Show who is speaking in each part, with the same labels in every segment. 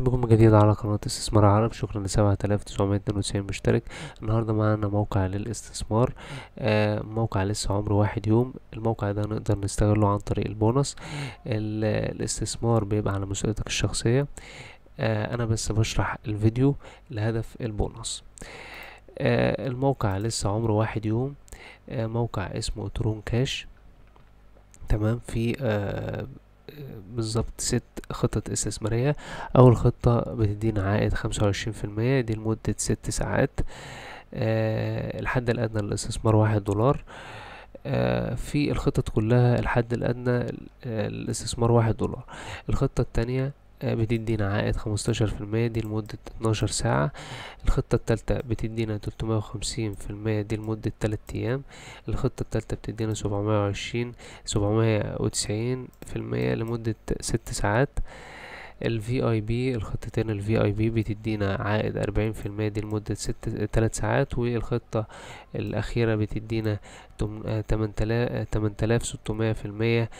Speaker 1: مرحبا بكم جديد على قناة استثمار عرب شكرا لسبعة آلاف تسعمائة اتنين وتسعين مشترك النهاردة معانا موقع للاستثمار آه موقع لسه عمره واحد يوم الموقع ده نقدر نستغله عن طريق البونص الاستثمار بيبقى على مسؤوليتك الشخصية آه أنا بس بشرح الفيديو لهدف البونص آه الموقع لسه عمره واحد يوم آه، موقع اسمه ترون كاش تمام في آه، بالظبط ست خطط استثمارية أول خطة بتدينا عائد خمسة وعشرين في المية دي لمدة ست ساعات آه الحد الأدنى للاستثمار واحد دولار آه في الخطط كلها الحد الأدنى الاستثمار آه، واحد دولار الخطة التانية آه، بتدينا عائد خمستاشر في المية دي لمدة اتناشر ساعة الخطة التالتة بتدينا تلتمية وخمسين في المية دي لمدة تلات أيام الخطة التالتة بتدينا سبعمية وعشرين سبعمية وتسعين في المية لمدة ست ساعات الفي اي بي الخطتين الفي اي بي بتدينا عائد أربعين في المية دي لمدة ست تلات ساعات والخطة الأخيرة بتدينا آه، آه، تمنتلاف تلاف ستمية في المية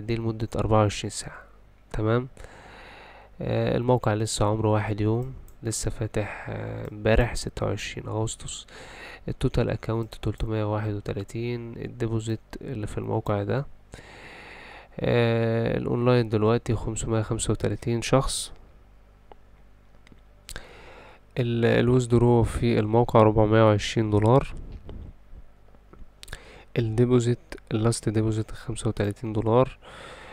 Speaker 1: دي لمدة أربعة وعشرين ساعة تمام آه، الموقع لسه عمره واحد يوم لسه فاتح آه، امبارح ستة وعشرين اغسطس التوتال اكونت تلتمية واحد وتلاتين الديبوزيت اللي في الموقع ده آه، الاونلاين دلوقتي خمسمية خمسة وتلاتين شخص درو في الموقع ربعمية وعشرين دولار الديبوزيت اللاست ديبوزيت خمسة وتلاتين دولار آه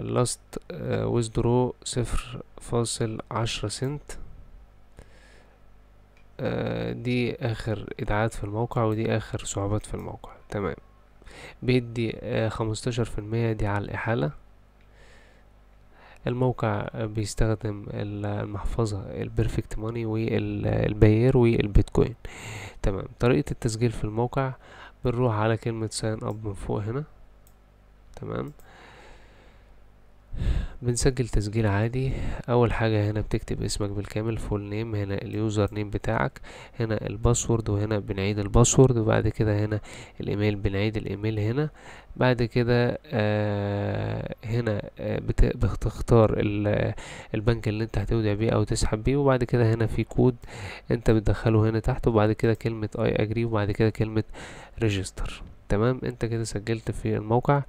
Speaker 1: لاست آه، ويزدرو آه، صفر فاصل عشرة سنت آه، دي اخر ادعاءات في الموقع ودي اخر صعوبات في الموقع تمام بيدي خمستاشر في المية دي على الاحالة الموقع بيستخدم المحفظة البرفكت ماني والباير والبيتكوين تمام طريقة التسجيل في الموقع بنروح على كلمة ساين اب من فوق هنا تمام بنسجل تسجيل عادي اول حاجة هنا بتكتب اسمك بالكامل فول نيم هنا اليوزر نيم بتاعك هنا الباسورد وهنا بنعيد الباسورد وبعد كده هنا الايميل بنعيد الايميل هنا بعد كده آه هنا آه، بتختار آه، البنك اللي انت هتودع بيه او تسحب بيه وبعد كده هنا في كود انت بتدخله هنا تحت وبعد كده كلمة اي اجري وبعد كده كلمة ريجستر تمام انت كده سجلت في الموقع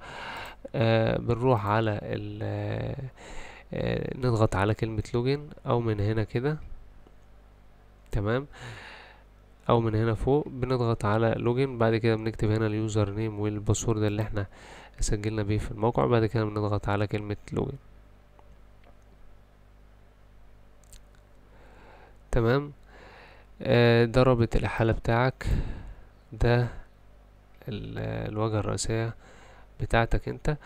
Speaker 1: آه، بنروح على آه، آه، نضغط على كلمة لوجن او من هنا كده تمام او من هنا فوق بنضغط على لوجن بعد كده بنكتب هنا اليوزر نيم والباسورد اللي احنا سجلنا بيه في الموقع بعد كده بنضغط على كلمة لوجن تمام آه ده رابط الحالة بتاعك ده الواجهة الرئيسية بتاعتك انت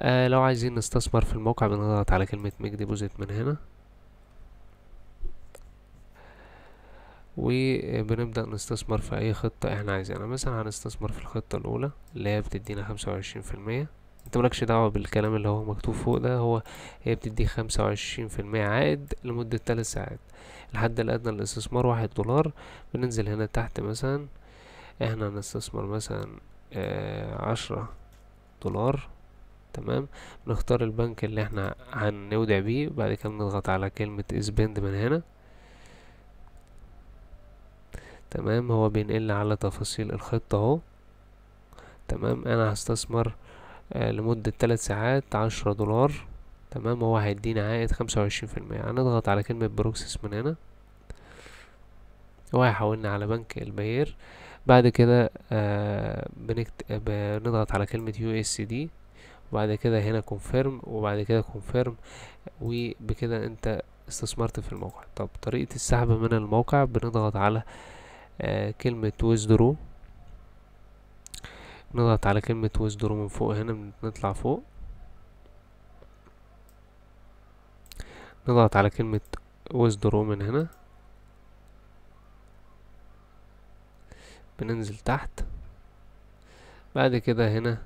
Speaker 1: آه لو عايزين نستثمر في الموقع بنضغط على كلمة ميك ديبوزيت من هنا وبنبدأ نستثمر في أي خطة احنا عايزينها مثلا هنستثمر في الخطة الأولى اللي هي بتدينا خمسة وعشرين في المية انت مالكش دعوة بالكلام اللي هو مكتوب فوق ده هو هي بتديك خمسة وعشرين في المية عائد لمدة تلات ساعات الحد الأدنى للاستثمار واحد دولار بننزل هنا تحت مثلا احنا هنستثمر مثلا آه عشرة دولار تمام نختار البنك اللي احنا هنودع بيه بعد كده نضغط على كلمة اسبند من هنا تمام هو بينقل على تفاصيل الخطة اهو تمام انا هستثمر آه لمدة تلات ساعات عشرة دولار تمام هو هيديني عائد خمسة وعشرين في المية هنضغط على كلمة بروكسس من هنا وهيحولنا على بنك البير بعد كده آه، بنكت... بنضغط على كلمة يو اس دي وبعد كده هنا كونفيرم وبعد كده كونفيرم وبكده انت استثمرت في الموقع طب طريقة السحب من الموقع بنضغط على آه، كلمة ويزدرو نضغط على كلمة ويزدرو من فوق هنا نطلع فوق نضغط على كلمة ويزدرو من هنا بننزل تحت بعد كده هنا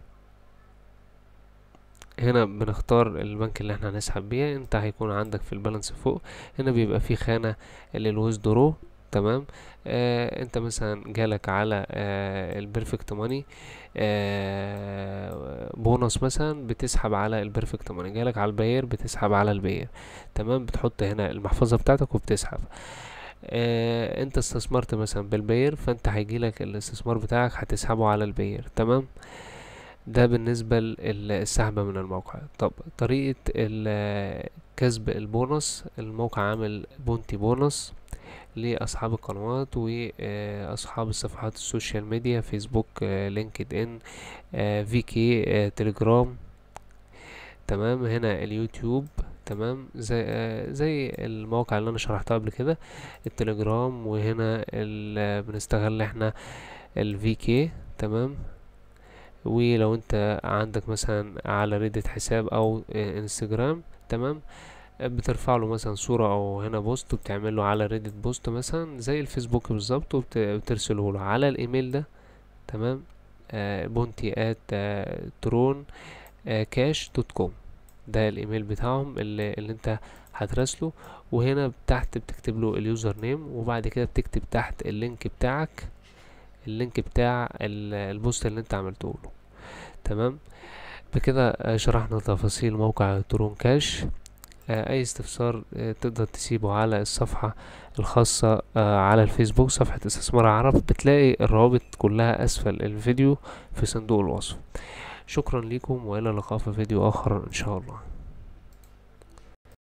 Speaker 1: هنا بنختار البنك اللي احنا هنسحب بيه انت هيكون عندك في البالانس فوق هنا بيبقى في خانة درو تمام آه انت مثلا جالك على آه البرفكت ماني آه بونص مثلا بتسحب على البرفكت ماني جالك على البير بتسحب على البير تمام بتحط هنا المحفظة بتاعتك وبتسحب آه آه انت استثمرت مثلا بالبير فانت هيجيلك الاستثمار بتاعك هتسحبه على البير تمام ده بالنسبة للسحب من الموقع طب طريقة كسب البونص الموقع عامل بونتي بونص لأصحاب القنوات وأصحاب آه، الصفحات السوشيال ميديا فيسبوك آه، لينكد إن آه، في كي تليجرام تمام هنا اليوتيوب تمام زي زي المواقع اللي انا شرحتها قبل كده التليجرام وهنا بنستغل احنا الفي كي تمام ولو انت عندك مثلا على ريدت حساب او انستجرام تمام بترفع له مثلا صورة او هنا بوست وبتعمل له على ريدت بوست مثلا زي الفيسبوك بالظبط وبترسله له على الايميل ده تمام آه، بونتي ات آه، ترون آه، كاش دوت كوم ده الايميل بتاعهم اللي, اللي انت هتراسله وهنا تحت بتكتب له اليوزر نيم وبعد كده بتكتب تحت اللينك بتاعك اللينك بتاع البوست اللي انت عملته له تمام بكده شرحنا تفاصيل موقع ترون كاش آه، اي استفسار آه، تقدر تسيبه على الصفحة الخاصة آه، على الفيسبوك صفحة استثمار عرب بتلاقي الروابط كلها اسفل الفيديو في صندوق الوصف شكرا لكم والى اللقاء في فيديو اخر ان شاء الله